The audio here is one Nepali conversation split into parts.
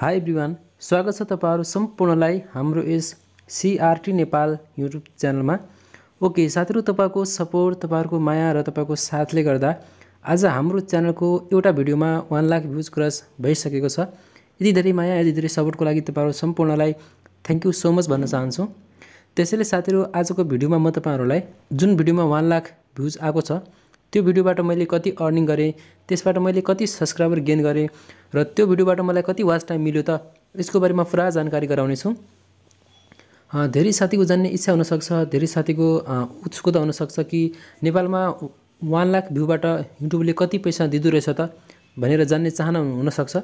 हाई एभ्रिवान स्वागत छ तपाईँहरू सम्पूर्णलाई हाम्रो यस सिआरटी नेपाल युट्युब च्यानलमा ओके साथीहरू तपाईँको सपोर्ट तपाईँहरूको माया र तपाईँको साथले गर्दा आज हाम्रो च्यानलको एउटा भिडियोमा वान लाख भ्युज क्रस भइसकेको छ यति धेरै माया यति धेरै सपोर्टको लागि तपाईँहरू सम्पूर्णलाई थ्याङ्क यू सो मच भन्न चाहन्छु त्यसैले साथीहरू आजको भिडियोमा म तपाईँहरूलाई जुन भिडियोमा वान लाख भ्युज आएको छ त्यो भिडियोबाट मैले कति अर्निङ गरेँ त्यसबाट मैले कति सब्सक्राइबर गेन गरेँ र त्यो भिडियोबाट मलाई कति वाच टाइम मिल्यो त यसको बारेमा पुरा जानकारी गराउनेछु धेरै साथीको जान्ने इच्छा हुनसक्छ धेरै साथीको उत्सुकता हुनसक्छ कि नेपालमा वान लाख भ्यूबाट युट्युबले कति पैसा दिँदो रहेछ त भनेर जान्ने चाहना हुनसक्छ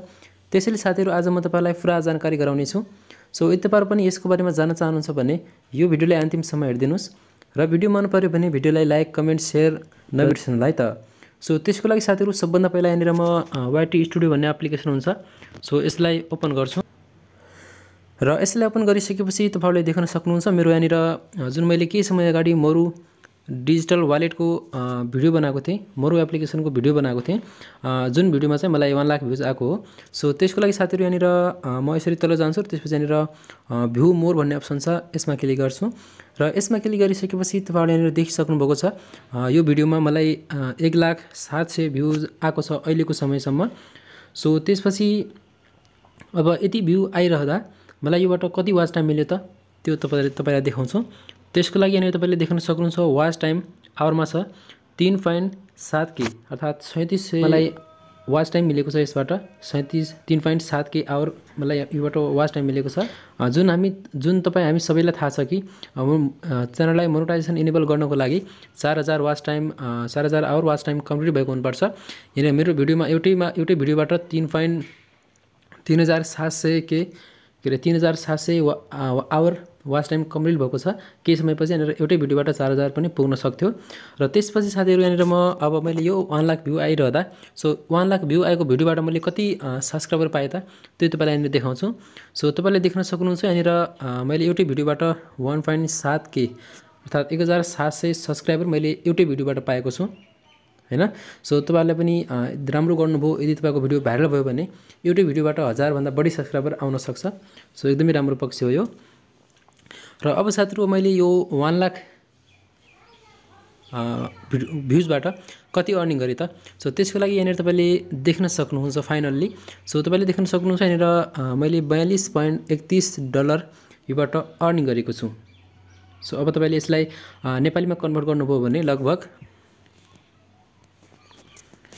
त्यसैले साथीहरू आज म तपाईँलाई पुरा जानकारी गराउनेछु सो यति पनि यसको बारेमा जान्न चाहनुहुन्छ भने यो भिडियोलाई अन्तिमसम्म हेरिदिनुहोस् र भिडियो मन पऱ्यो भने भिडियोलाई लाइक कमेन्ट सेयर नबिर्सनुलाई त सो त्यसको लागि साथीहरू सबभन्दा पहिला यहाँनिर म वाइटी स्टुडियो भन्ने एप्लिकेसन हुन्छ सो यसलाई ओपन गर्छु र यसलाई ओपन गरिसकेपछि तपाईँहरूले देख्न सक्नुहुन्छ मेरो यहाँनिर जुन मैले केही समय अगाडि मरु डिजिटल वालेटको भिडियो बनाएको थिएँ मरु एप्लिकेसनको भिडियो बनाएको थिएँ जुन भिडियोमा चाहिँ मलाई वान लाख भ्युज आएको हो सो त्यसको लागि साथीहरू यहाँनिर म यसरी तल जान्छु त्यसपछि यहाँनिर भ्यू मोर भन्ने अप्सन छ यसमा क्लिक गर्छु र यसमा क्लिक गरिसकेपछि तपाईँहरू यहाँनिर देखिसक्नुभएको छ यो भिडियोमा मलाई एक लाख सात सय भ्युज आएको छ अहिलेको समयसम्म सो त्यसपछि अब यति भ्यू आइरहँदा मलाई योबाट कति वाच टाइम मिल्यो त त्यो तपाईँलाई तपाईँलाई देखाउँछु त्यसको लागि यहाँनिर तपाईँले देख्न सक्नुहुन्छ वाच टाइम आवरमा छ तिन पोइन्ट सात के अर्थात् सैँतिस मलाई वाच टाइम मिलेको छ यसबाट सैँतिस तिन पोइन्ट सात के आवर मलाई योबाट वाच टाइम मिलेको छ जुन हामी जुन तपाईँ हामी सबैलाई थाहा छ कि च्यानललाई मोनिटाइजेसन इनेबल गर्नको लागि चार हजार वाच टाइम चार हजार आवर वाच टाइम कम्प्लिट भएको हुनुपर्छ यहाँनिर मेरो भिडियोमा एउटैमा एउटै भिडियोबाट तिन पोइन्ट तिन हजार सात सय के के अरे तिन हजार सात सय आवर वाच टाइम कम्प्लिट भएको छ केही समयपछि यहाँनिर एउटै भिडियोबाट चार हजार पनि पुग्न सक्थ्यो र त्यसपछि साथीहरू यहाँनिर म अब मैले यो वान लाख भ्यू आइरहँदा सो वान लाख भ्यू आएको भिडियोबाट मैले कति सब्सक्राइबर पाएँ त त्यो तपाईँलाई यहाँनिर देखाउँछु सो तपाईँले देख्न सक्नुहुन्छ यहाँनिर मैले एउटै भिडियोबाट वान पोइन्ट सात के अर्थात् एक हजार सात सय सब्सक्राइबर मैले एउटै भिडियोबाट पाएको छु होइन सो तपाईँहरूले पनि राम्रो गर्नुभयो यदि तपाईँको भिडियो भाइरल भयो भने एउटै भिडियोबाट हजारभन्दा बढी सब्सक्राइबर आउन सक्छ सो एकदमै राम्रो पक्ष हो यो र अब साथीहरू मैले यो वान लाख भ्युजबाट कति अर्निङ गरेँ त सो त्यसको लागि यहाँनिर तपाईँले देख्न सक्नुहुन्छ फाइनल्ली सो तपाईँले देख्न सक्नुहुन्छ यहाँनिर मैले बयालिस पोइन्ट एकतिस डलर योबाट अर्निङ गरेको छु सो अब तपाईँले यसलाई नेपालीमा कन्भर्ट गर्नुभयो भने लगभग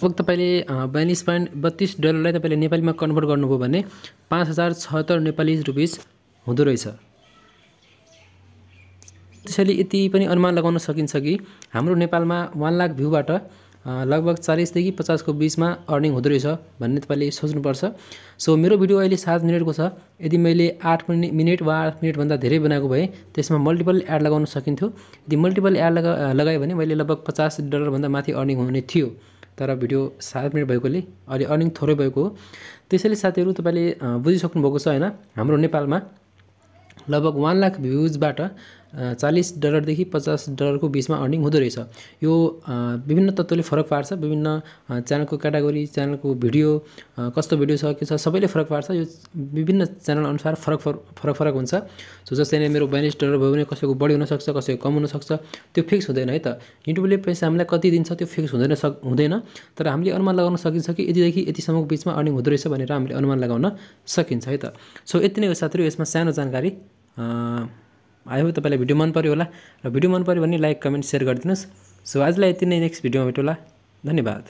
लगभग तपाईँले बयालिस पोइन्ट बत्तिस डलरलाई तपाईँले नेपालीमा कन्भर्ट गर्नुभयो भने पाँच हजार छत्तर नेपाली रुपिस हुँदो रहेछ त्यसैले यति पनि अनुमान लगाउन सकिन्छ कि हाम्रो नेपालमा वान लाख भ्यूबाट लगभग चालिसदेखि पचासको बिचमा अर्निङ हुँदो रहेछ भन्ने तपाईँले सोच्नुपर्छ सो मेरो भिडियो अहिले सात मिनटको छ यदि मैले आठ मिनट मिनट वा आठ मिनटभन्दा धेरै बनाएको भए त्यसमा मल्टिपल एड लगाउन सकिन्थ्यो यदि मल्टिपल एड लगा लगायो भने मैले लगभग पचास डलरभन्दा माथि अर्निङ हुने थियो तर भिडियो सात मिनट भएकोले अहिले अर्निङ थोरै भएको हो त्यसैले साथीहरू तपाईँले बुझिसक्नु भएको छ होइन हाम्रो नेपालमा लगभग वान लाख भ्युजबाट चालिस डलरदेखि पचास डलरको बिचमा अर्निङ हुँदो रहेछ यो विभिन्न तत्त्वले फरक पार्छ विभिन्न च्यानलको क्याटागोरी च्यानलको भिडियो कस्तो भिडियो छ के छ सबैले फरक पार्छ यो विभिन्न च्यानल अनुसार फरक फरक फरक हुन्छ सो जस्तै मेरो बयालिस डलर भयो भने कसैको बढी हुनसक्छ कसैको कम हुनसक्छ त्यो फिक्स हुँदैन है त युट्युबले पैसा हामीलाई कति दिन्छ त्यो फिक्स हुँदैन सक हुँदैन तर हामीले अनुमान लगाउन सकिन्छ कि यतिदेखि यतिसम्मको बिचमा अर्निङ हुँदो रहेछ भनेर हामीले अनुमान लगाउन सकिन्छ है त सो यति नै हो साथीहरू यसमा सानो जानकारी आयो तपाईँलाई भिडियो मन पऱ्यो होला र भिडियो मन पऱ्यो भने लाइक कमेन्ट सेयर गरिदिनुहोस् सो आजलाई यति नै नेक्स्ट भिडियोमा भेटौँला धन्यवाद